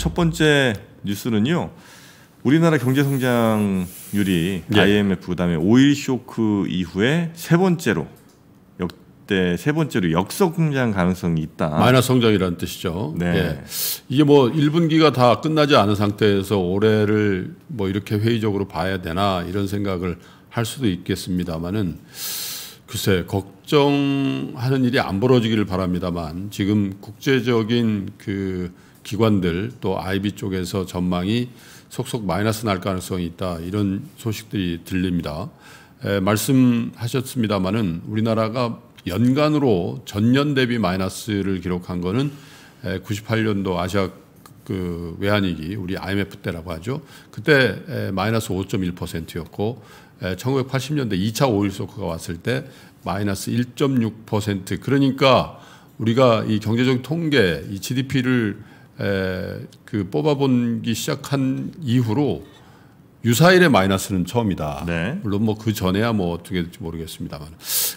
첫 번째 뉴스는요. 우리나라 경제 성장률이 예. IMF 그다음에 오일 쇼크 이후에 세 번째로 역대 세 번째로 역성 성장 가능성이 있다. 마이너스 성장이라는 뜻이죠. 네. 예. 이게 뭐 1분기가 다 끝나지 않은 상태에서 올해를 뭐 이렇게 회의적으로 봐야 되나 이런 생각을 할 수도 있겠습니다만은 글쎄 걱정하는 일이 안 벌어지기를 바랍니다만 지금 국제적인 그 기관들 또 IB 쪽에서 전망이 속속 마이너스 날 가능성이 있다 이런 소식들이 들립니다. 에, 말씀하셨습니다마는 우리나라가 연간으로 전년 대비 마이너스를 기록한 거는 에, 98년도 아시아 그 외환위기 우리 IMF 때라고 하죠. 그때 에, 마이너스 5.1%였고 1980년대 2차 오일 쇼크가 왔을 때 마이너스 1.6% 그러니까 우리가 이 경제적 통계, 이 GDP를 그 뽑아본기 시작한 이후로 유사일의 마이너스는 처음이다. 네. 물론 뭐 그 전에야 뭐 어떻게 될지 모르겠습니다만.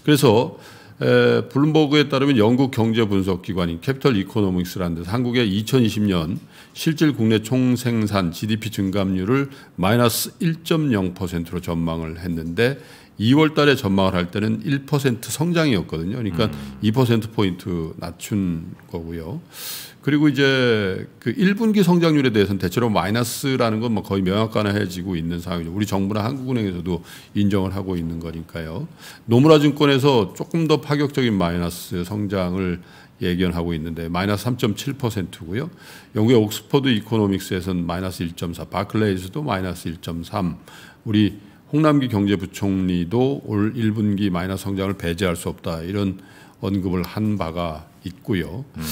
그래서 에, 블룸버그에 따르면 영국 경제 분석 기관인 캐피털 이코노믹스라는 데서 한국의 2020년 실질 국내 총생산 GDP 증감률을 마이너스 1.0%로 전망을 했는데 2월 달에 전망을 할 때는 1% 성장이었거든요. 그러니까 음. 2%포인트 낮춘 거고요. 그리고 이제 그 1분기 성장률에 대해서는 대체로 마이너스라는 건 뭐 거의 명확하해지고 있는 상황이죠. 우리 정부나 한국은행에서도 인정을 하고 있는 거니까요. 노무라 증권에서 조금 더 파격적인 마이너스 성장을 예견하고 있는데 마이너스 3.7%고요. 영국의 옥스퍼드 이코노믹스에서는 마이너스 1.4, 바클레이즈도 마이너스 1.3. 우리 홍남기 경제부총리도 올 1분기 마이너스 성장을 배제할 수 없다 이런 언급을 한 바가 있고요. 음.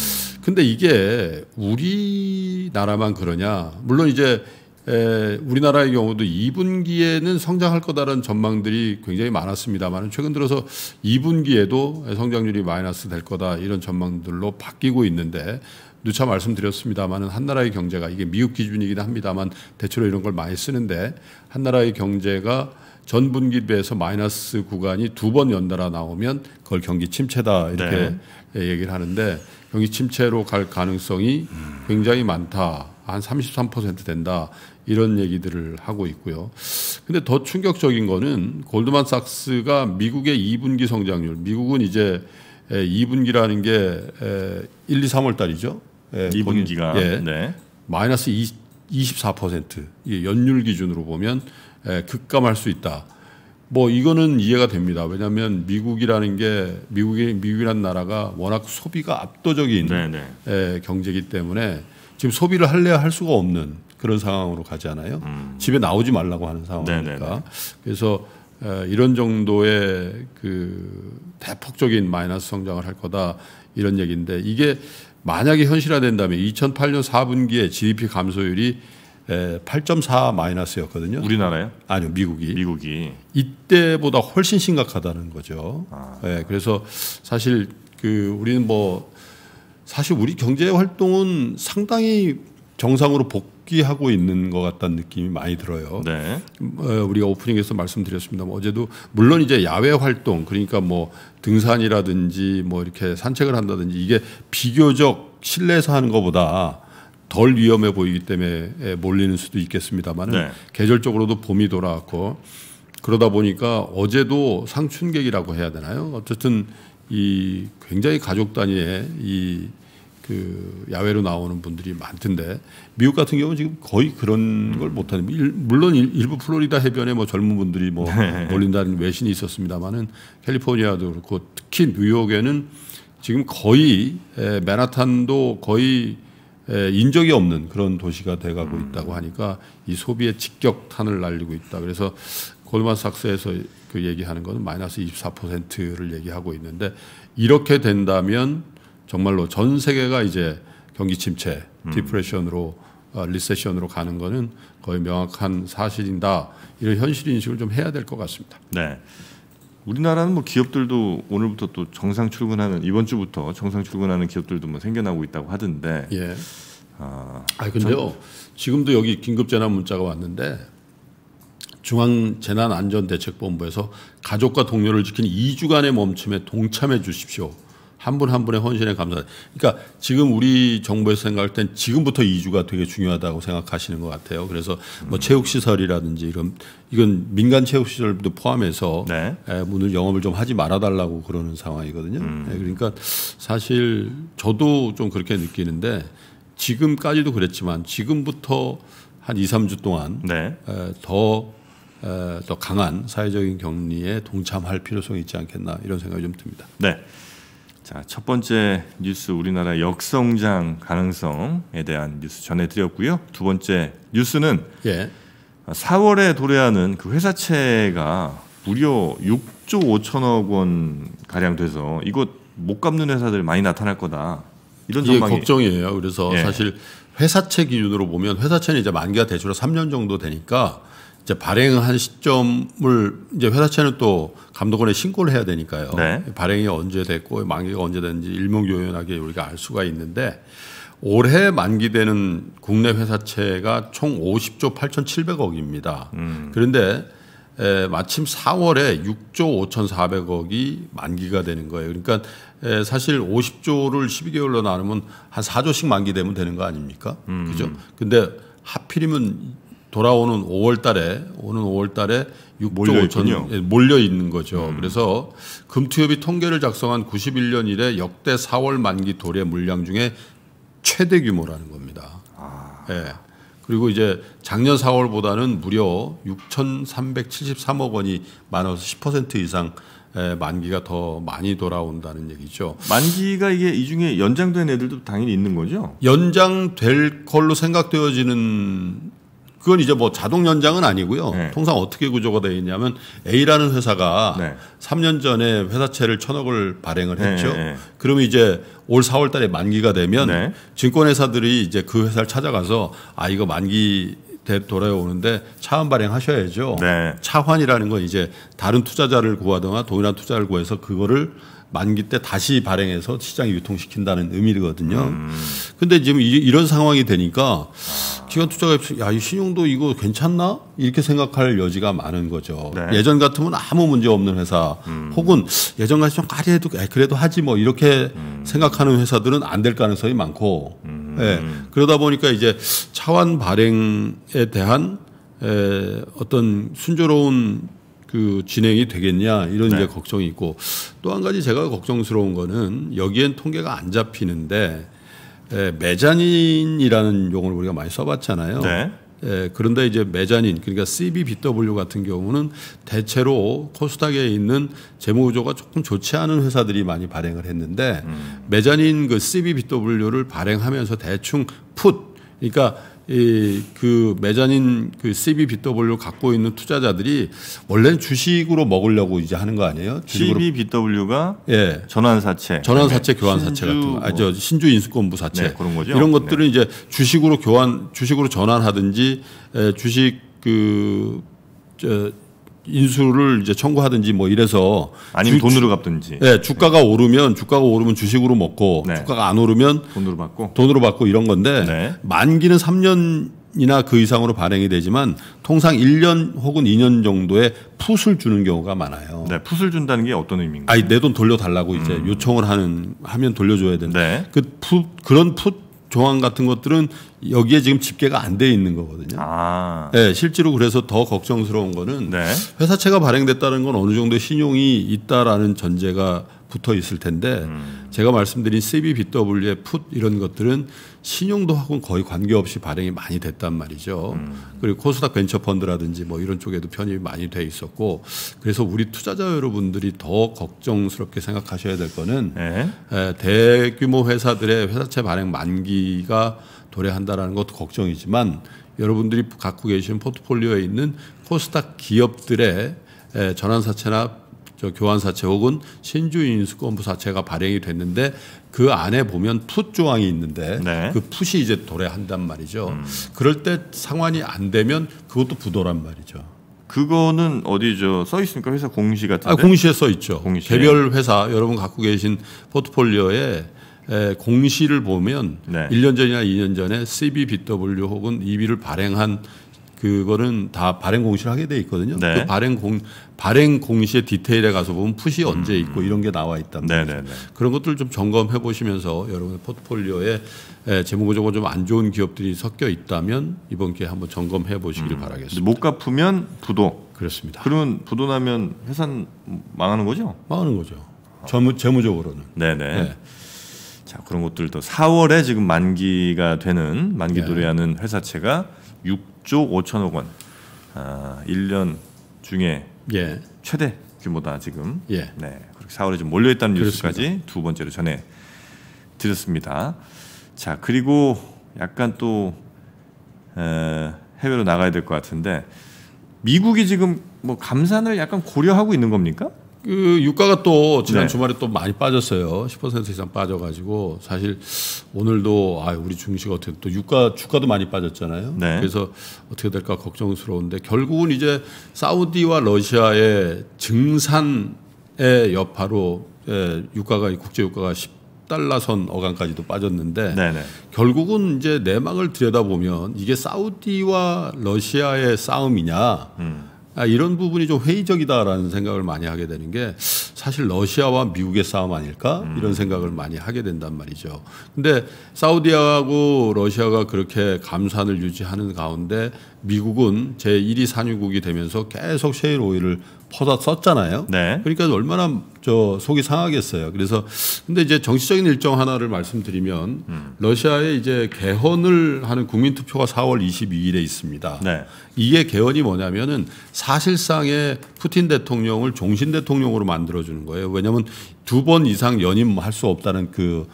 근데 이게 우리나라만 그러냐? 물론 이제 에, 우리나라의 경우도 2분기에는 성장할 거다라는 전망들이 굉장히 많았습니다만 최근 들어서 2분기에도 성장률이 마이너스 될 거다 이런 전망들로 바뀌고 있는데 누차 말씀드렸습니다만은 한나라의 경제가 이게 미국 기준이긴 합니다만 대체로 이런 걸 많이 쓰는데 한나라의 경제가 전 분기 비해서 마이너스 구간이 두 번 연달아 나오면 그걸 경기 침체다 이렇게 네. 예, 얘기를 하는데 경기 침체로 갈 가능성이 굉장히 많다. 한 33% 된다. 이런 얘기들을 하고 있고요. 근데 더 충격적인 거는 골드만삭스가 미국의 2분기 성장률, 미국은 이제 2분기라는 게 1, 2, 3월 달이죠. 예, 2분기가 예, 네. 마이너스 20, 24% 예, 연율 기준으로 보면 예, 급감할 수 있다. 뭐 이거는 이해가 됩니다. 왜냐하면 미국이라는 게 미국의 미국이란 나라가 워낙 소비가 압도적인 네, 네. 예, 경제기 때문에 지금 소비를 할래야 할 수가 없는 그런 상황으로 가잖아요. 음. 집에 나오지 말라고 하는 상황이니까. 네네네. 네, 그래서 에, 예, 이런 정도의 그 대폭적인 마이너스 성장을 할 거다 이런 얘기인데 이게 만약에 현실화된다면 2008년 4분기에 GDP 감소율이 8.4 마이너스였거든요. 우리나라요? 아니요, 미국이. 미국이 이때보다 훨씬 심각하다는 거죠. 아. 네, 그래서 사실 그 우리는 뭐 사실 우리 경제 활동은 상당히 정상으로 복, 복귀하고 있는 것 같다는 느낌이 많이 들어요. 네. 어, 우리가 오프닝에서 말씀드렸습니다. 뭐 어제도 물론 이제 야외 활동 그러니까 뭐 등산이라든지 뭐 이렇게 산책을 한다든지 이게 비교적 실내에서 하는 것보다 덜 위험해 보이기 때문에 몰리는 수도 있겠습니다만 네. 계절적으로도 봄이 돌아왔고 그러다 보니까 어제도 상춘객이라고 해야 되나요? 어쨌든 이 굉장히 가족 단위의 이그 야외로 나오는 분들이 많던데 미국 같은 경우는 지금 거의 그런 걸 못하는 물론 일, 부 플로리다 해변에 뭐 젊은 분들이 뭐 네. 몰린다는 외신이 있었습니다만은 캘리포니아도 그렇고 특히 뉴욕에는 지금 거의 에, 맨하탄도 거의 에, 인적이 없는 그런 도시가 돼가고 음. 있다고 하니까 이 소비의 직격탄을 날리고 있다 그래서 골만삭스에서 그 얘기하는 거는 마이너스 24%를 얘기하고 있는데 이렇게 된다면 정말로 전 세계가 이제 경기 침체, 음. 디프레션으로 어, 리세션으로 가는 거는 거의 명확한 사실인다. 이런 현실 인식을 좀 해야 될 것 같습니다. 네. 우리나라는 뭐 기업들도 오늘부터 또 정상 출근하는 이번 주부터 정상 출근하는 기업들도 뭐 생겨나고 있다고 하던데. 예. 아, 아 근데요. 전... 지금도 여기 긴급 재난 문자가 왔는데 중앙재난안전대책본부에서 가족과 동료를 지킨 2주간의 멈춤에 동참해 주십시오. 한분한 분의 헌신에 감사. 그러니까 지금 우리 정부에서 생각할 땐 지금부터 이주가 되게 중요하다고 생각하시는 것 같아요. 그래서 뭐 음. 체육 시설이라든지 이런 이건 민간 체육 시설도 포함해서 네. 예, 문을 영업을 좀 하지 말아달라고 그러는 상황이거든요. 음. 예, 그러니까 사실 저도 좀 그렇게 느끼는데 지금까지도 그랬지만 지금부터 한 2, 3주 동안 네. 예, 더, 더 강한 사회적인 격리에 동참할 필요성이 있지 않겠나 이런 생각이 좀 듭니다. 네. 자, 첫 번째 뉴스 우리나라 역성장 가능성에 대한 뉴스 전해드렸고요. 두 번째 뉴스는 예. 4월에 도래하는 그 회사채가 무려 6조 5천억 원 가량 돼서 이거 못 갚는 회사들 많이 나타날 거다. 이런 전망이 걱정이에요. 그래서 예. 사실 회사채 기준으로 보면 회사채는 이제 만기가 대체로 3년 정도 되니까 이제 발행한 시점을 이제 회사채는 또 감독원에 신고를 해야 되니까요. 네. 발행이 언제 됐고 만기가 언제 됐는지 일목요연하게 우리가 알 수가 있는데 올해 만기되는 국내 회사채가 총 50조 8,700억입니다. 음. 그런데 에, 마침 4월에 6조 5,400억이 만기가 되는 거예요. 그러니까 에, 사실 50조를 12개월로 나누면 한 4조씩 만기되면 되는 거 아닙니까? 음. 그죠? 근데 하필이면 돌아오는 5월 달에 오는 5월 달에 6조 5천 예, 몰려 있는 거죠. 음. 그래서 금투협이 통계를 작성한 91년 이래 역대 4월 만기 돌의 물량 중에 최대 규모라는 겁니다. 아. 예. 그리고 이제 작년 4월보다는 무려 6,373억 원이 많아서 10% 이상 예, 만기가 더 많이 돌아온다는 얘기죠. 만기가 이게 이 중에 연장된 애들도 당연히 있는 거죠? 연장될 걸로 생각되어지는 그건 이제 뭐 자동 연장은 아니고요. 네. 통상 어떻게 구조가 되어 있냐면 A라는 회사가 네. 3년 전에 회사채를 천억을 발행을 네, 했죠. 네, 네. 그러면 이제 올 4월 달에 만기가 되면 네. 증권회사들이 이제 그 회사를 찾아가서 아, 이거 만기 돌아오는데 차환 발행하셔야죠. 차환이라는 건 이제 다른 투자자를 구하거나 동일한 투자를 구해서 그거를 만기 때 다시 발행해서 시장에 유통시킨다는 의미거든요. 음. 근데 지금 이, 런 상황이 되니까 기관 투자가 야, 이 신용도 이거 괜찮나? 이렇게 생각할 여지가 많은 거죠. 네. 예전 같으면 아무 문제 없는 회사 음. 혹은 예전 같으면 까리해도 그래도 하지 뭐 이렇게 음. 생각하는 회사들은 안 될 가능성이 많고 음. 예. 그러다 보니까 이제 차환 발행에 대한 에, 어떤 순조로운 그 진행이 되겠냐 이런 네. 이제 걱정이 있고 또 한 가지 제가 걱정스러운 거는 여기엔 통계가 안 잡히는데 에, 매자닌이라는 용어를 우리가 많이 써봤잖아요. 네. 예, 그런데 이제 매자닌 그러니까 CBBW 같은 경우는 대체로 코스닥에 있는 재무구조가 조금 좋지 않은 회사들이 많이 발행을 했는데 음. 메자닌 그 CBBW를 발행하면서 대충 풋 그러니까 그 매자닌 그 CBBW 갖고 있는 투자자들이 원래는 주식으로 먹으려고 이제 하는 거 아니에요? CBBW가 예. 전환사채, 전환사채, 네. 교환사채 같은 거, 아저 뭐. 신주 인수권부 사채 네, 그런 거죠. 이런 것들은 네. 이제 주식으로 교환, 주식으로 전환하든지 주식 그 저, 인수를 이제 청구하든지 뭐 이래서 아니면 주, 돈으로 갚든지. 네, 주가가 네. 오르면 주가가 오르면 주식으로 먹고 네. 주가가 안 오르면 돈으로 받고 돈으로 받고 이런 건데 네. 만기는 3년이나 그 이상으로 발행이 되지만 통상 1년 혹은 2년 정도의 풋을 주는 경우가 많아요. 네, 풋을 준다는 게 어떤 의미인가요? 아니 내돈 돌려달라고 이제 음. 요청을 하는 하면 돌려줘야 되는데 네. 그 풋, 그런 풋 조항 같은 것들은 여기에 지금 집계가 안 돼 있는 거거든요. 아. 네, 실제로 그래서 더 걱정스러운 거는 네. 회사채가 발행됐다는 건 어느 정도 신용이 있다라는 전제가 붙어 있을 텐데 음. 제가 말씀드린 CBBW의 풋 이런 것들은 신용도하고는 거의 관계없이 발행이 많이 됐단 말이죠. 음. 그리고 코스닥 벤처 펀드라든지 뭐 이런 쪽에도 편입이 많이 돼 있었고 그래서 우리 투자자 여러분들이 더 걱정스럽게 생각하셔야 될 거는 에? 네. 에, 대규모 회사들의 회사채 발행 만기가 도래한다라는 것도 걱정이지만 여러분들이 갖고 계신 포트폴리오에 있는 코스닥 기업들의 전환사채나 저 교환사채 혹은 신주인수권부사채가 발행이 됐는데 그 안에 보면 풋 조항이 있는데 네. 그 풋이 이제 도래한단 말이죠. 음. 그럴 때 상환이 안 되면 그것도 부도란 말이죠. 그거는 어디죠? 써 있습니까? 회사 공시 같은데? 아, 공시에 써 있죠. 공시에. 개별 회사 여러분 갖고 계신 포트폴리오에 에, 공시를 보면 네. 1년 전이나 2년 전에 CBBW 혹은 EB를 발행한 그거는 다 발행 공시를 하게 돼 있거든요. 네. 그 발행 공 발행 공시의 디테일에 가서 보면 풋이 언제 음. 있고 이런 게 나와 있단 말이죠. 네, 네, 네. 그런 것들 좀 점검해 보시면서 여러분의 포트폴리오에 재무구조가 좀안 좋은 기업들이 섞여 있다면 이번 기회에 한번 점검해 보시길 음. 바라겠습니다. 못 갚으면 부도. 그렇습니다. 그러면 부도 나면 회산 망하는 거죠? 망하는 거죠. 재무 재무적으로는. 네네. 네. 자 그런 것들도 4월에 지금 만기가 되는 만기 도래하는 네. 회사채가 6조 5천억 원. 아, 1년 중에 예. 최대 규모다 지금. 예. 네. 그렇게 4월에 좀 몰려 있다는 뉴스까지 두 번째로 전해 드렸습니다. 자, 그리고 약간 또 에, 해외로 나가야 될 것 같은데 미국이 지금 뭐 감산을 약간 고려하고 있는 겁니까? 그 유가가 또 지난 네. 주말에 또 많이 빠졌어요. 10% 이상 빠져가지고 사실 오늘도 아 우리 중식 어떻게 또 유가 주가도 많이 빠졌잖아요. 네. 그래서 어떻게 될까 걱정스러운데 결국은 이제 사우디와 러시아의 증산의 여파로 예, 유가가 국제 유가가 10달러선 어간까지도 빠졌는데 네네. 네. 결국은 이제 내막을 들여다보면 이게 사우디와 러시아의 싸움이냐. 음. 아, 이런 부분이 좀 회의적이다라는 생각을 많이 하게 되는 게 사실 러시아와 미국의 싸움 아닐까 음. 이런 생각을 많이 하게 된단 말이죠. 근데 사우디하고 러시아가 그렇게 감산을 유지하는 가운데 미국은 제 1위 산유국이 되면서 계속 셰일 오일을 퍼다 썼잖아요. 네. 그러니까 얼마나 저 속이 상하겠어요. 그래서 근데 이제 정치적인 일정 하나를 말씀드리면 음. 러시아의 이제 개헌을 하는 국민 투표가 4월 22일에 있습니다. 네. 이게 개헌이 뭐냐면은 사실상의 푸틴 대통령을 종신 대통령으로 만들어 주는 거예요. 왜냐하면 두 번 이상 연임할 수 없다는 그그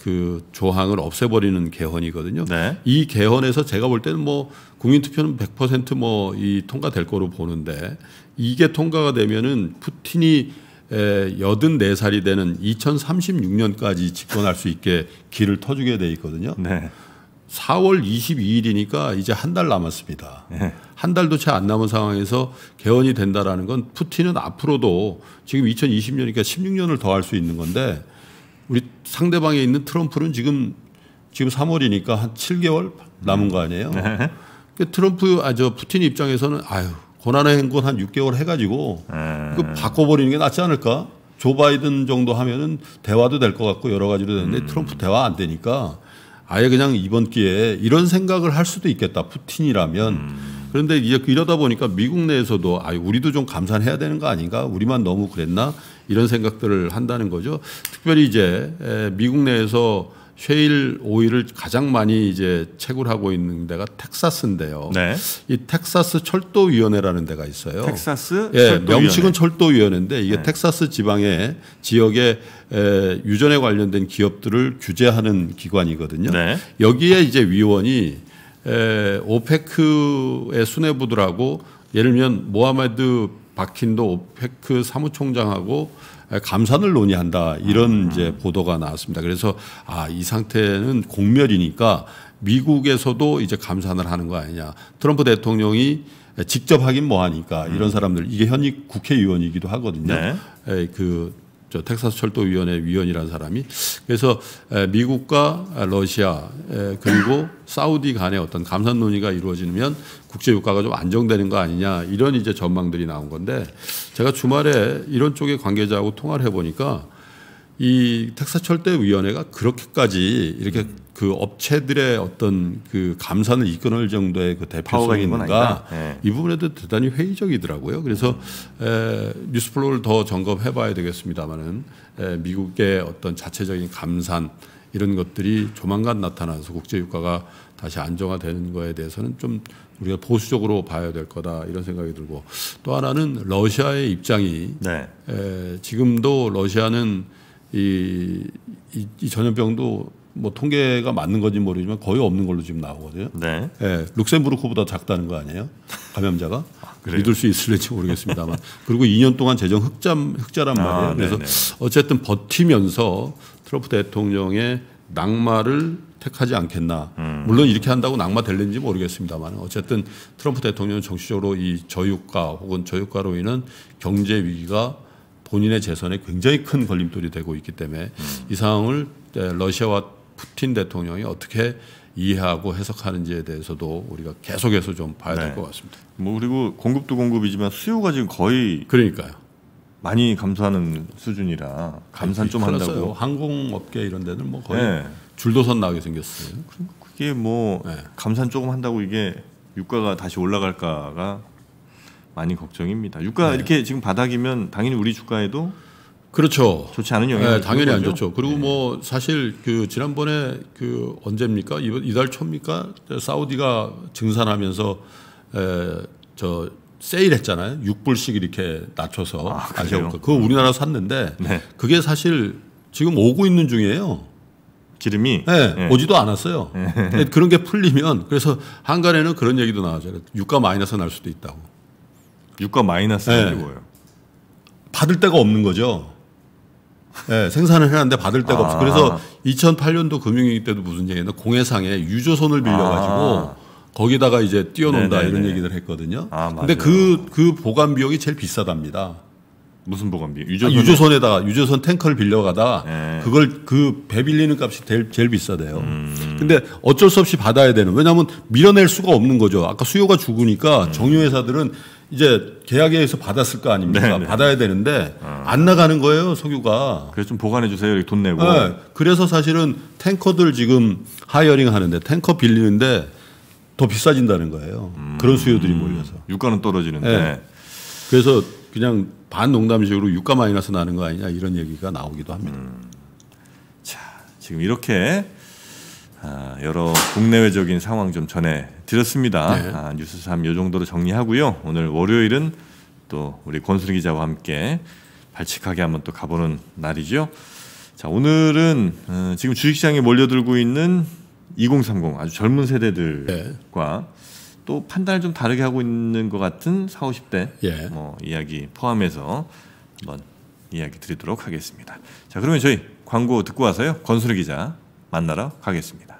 그 조항을 없애버리는 개헌이거든요. 네. 이 개헌에서 제가 볼 때는 뭐 국민투표는 100%뭐 이 통과될 거로 보는데 이게 통과가 되면은 푸틴이 에, 84살이 되는 2036년까지 집권할 수 있게 길을 터주게 돼 있거든요. 네. 4월 22일이니까 이제 한 달 남았습니다. 네. 한 달도 채 안 남은 상황에서 개헌이 된다라는 건 푸틴은 앞으로도 지금 2020년이니까 16년을 더 할 수 있는 건데 우리 상대방에 있는 트럼프는 지금 지금 3월이니까 한 7개월 남은 거 아니에요. 네. 그 트럼프 아 저 푸틴 입장에서는 아유 고난의 행군 한 6개월 해가지고 네. 그 바꿔버리는 게 낫지 않을까? 조 바이든 정도 하면은 대화도 될 것 같고 여러 가지로 되는데 음. 트럼프 대화 안 되니까 아예 그냥 이번 기회에 이런 생각을 할 수도 있겠다 푸틴이라면 음. 그런데 이제 이러다 보니까 미국 내에서도 아 우리도 좀 감산해야 되는 거 아닌가 우리만 너무 그랬나 이런 생각들을 한다는 거죠 특별히 이제 미국 내에서 쉐일 오일을 가장 많이 이제 채굴하고 있는 데가 텍사스인데요. 네. 이 텍사스 철도 위원회라는 데가 있어요. 텍사스 예, 철도위원회. 명칭은 철도 위원회인데 이게 네. 텍사스 지방의 지역에 에, 유전에 관련된 기업들을 규제하는 기관이거든요. 네. 여기에 이제 위원이 에, 오페크의 수뇌부들하고 예를 들면 모하메드 박힌도 오페크 그 사무총장하고 감산을 논의한다 이런 음. 이제 보도가 나왔습니다. 그래서 아 이 상태는 공멸이니까 미국에서도 이제 감산을 하는 거 아니냐. 트럼프 대통령이 직접 하긴 뭐하니까 이런 음. 사람들 이게 현직 국회의원이기도 하거든요. 네. 그저 텍사스 철도위원회 위원이라는 사람이 그래서 미국과 러시아 그리고 사우디 간의 어떤 감산 논의가 이루어지면 국제 유가가 좀 안정되는 거 아니냐 이런 이제 전망들이 나온 건데 제가 주말에 이런 쪽의 관계자하고 통화를 해보니까 이 텍사스 철도위원회가 그렇게까지 이렇게 음. 그 업체들의 어떤 그 감산을 이끌어낼 정도의 그 대표성이 있는가 네. 이 부분에도 대단히 회의적이더라고요. 그래서 음. 에, 뉴스플로우를 더 점검해봐야 되겠습니다만은 미국의 어떤 자체적인 감산 이런 것들이 조만간 나타나서 국제유가가 다시 안정화되는 거에 대해서는 좀 우리가 보수적으로 봐야 될 거다 이런 생각이 들고 또 하나는 러시아의 입장이 네. 에, 지금도 러시아는 이, 이, 이 전염병도 뭐 통계가 맞는 건지 모르지만 거의 없는 걸로 지금 나오거든요. 네. 예, 룩셈부르크보다 작다는 거 아니에요? 감염자가 아, 믿을 수 있을지 모르겠습니다만 그리고 2년 동안 재정 흑자 흑자란 아, 말이에요. 그래서 네네. 어쨌든 버티면서 트럼프 대통령의 낙마를 택하지 않겠나. 음. 물론 이렇게 한다고 낙마 될는지 모르겠습니다만 어쨌든 트럼프 대통령은 정치적으로 이 저유가 혹은 저유가로 인한 경제 위기가 본인의 재선에 굉장히 큰 걸림돌이 되고 있기 때문에 음. 이 상황을 러시아와 푸틴 대통령이 어떻게 이해하고 해석하는지에 대해서도 우리가 계속해서 좀 봐야 네. 될것 같습니다. 뭐 그리고 공급도 공급이지만 수요가 지금 거의 그러니까요. 많이 감소하는 수준이라 감산 좀 흘렀어요. 한다고 항공업계 이런 데는 뭐 거의 네. 줄도선 나게 생겼어요. 그럼 그게 뭐 네. 감산 조금 한다고 이게 유가가 다시 올라갈까가 많이 걱정입니다. 유가 네. 이렇게 지금 바닥이면 당연히 우리 주가에도 그렇죠. 좋지 않은 영향. 네, 예, 당연히 안 좋죠. 그리고 네. 뭐 사실 그 지난번에 그 언제입니까? 이번 이달 초입니까? 사우디가 증산하면서 에저 세일했잖아요. 6불씩 이렇게 낮춰서 아, 아시아부터. 그거 우리나라 샀는데 네. 그게 사실 지금 오고 있는 중이에요. 기름이 네, 네. 오지도 않았어요. 네. 그런 게 풀리면 그래서 한간에는 그런 얘기도 나와요. 유가 마이너스 날 수도 있다고. 유가 마이너스 네. 뭐예요? 받을 데가 없는 거죠. 네, 생산을 해는데 받을 데가 아. 없어. 그래서 2008년도 아. 금융위기 때도 무슨 얘기했나 공해상에 유조선을 빌려가지고 아. 거기다가 이제 띄워놓는다 네네네. 이런 얘기를 했거든요. 아, 근데 그, 그 보관 비용이 제일 비싸답니다. 무슨 보관비? 유조선 유조선에다가 유조선 탱커를 빌려가다 네. 그걸 그 배 빌리는 값이 제일, 제일 비싸대요. 음. 근데 어쩔 수 없이 받아야 되는 왜냐하면 밀어낼 수가 없는 거죠. 아까 수요가 죽으니까 음. 정유회사들은 이제 계약에 의해서 받았을 거 아닙니까? 네네. 네. 받아야 되는데 아. 안 나가는 거예요 석유가. 그래서 좀 보관해 주세요. 이렇게 돈 내고. 네. 그래서 사실은 탱커들 지금 하이어링 하는데 탱커 빌리는데 더 비싸진다는 거예요. 음. 그런 수요들이 몰려서. 유가는 떨어지는데. 네. 그래서 그냥 반농담식으로 유가 마이너스 나는 거 아니냐 이런 얘기가 나오기도 합니다. 음. 자 지금 이렇게 아, 여러 국내외적인 상황 좀 전해 드렸습니다. 네. 아, 뉴스 3요 정도로 정리하고요. 오늘 월요일은 또 우리 권순 기자와 함께 발칙하게 한번 또 가보는 날이죠. 자 오늘은 어, 지금 주식시장에 몰려들고 있는 2030 아주 젊은 세대들과 네. 또 판단을 좀 다르게 하고 있는 것 같은 4, 50대 예. 뭐 이야기 포함해서 한번 이야기 드리도록 하겠습니다. 자 그러면 저희 광고 듣고 와서요. 권순 기자 만나러 가겠습니다.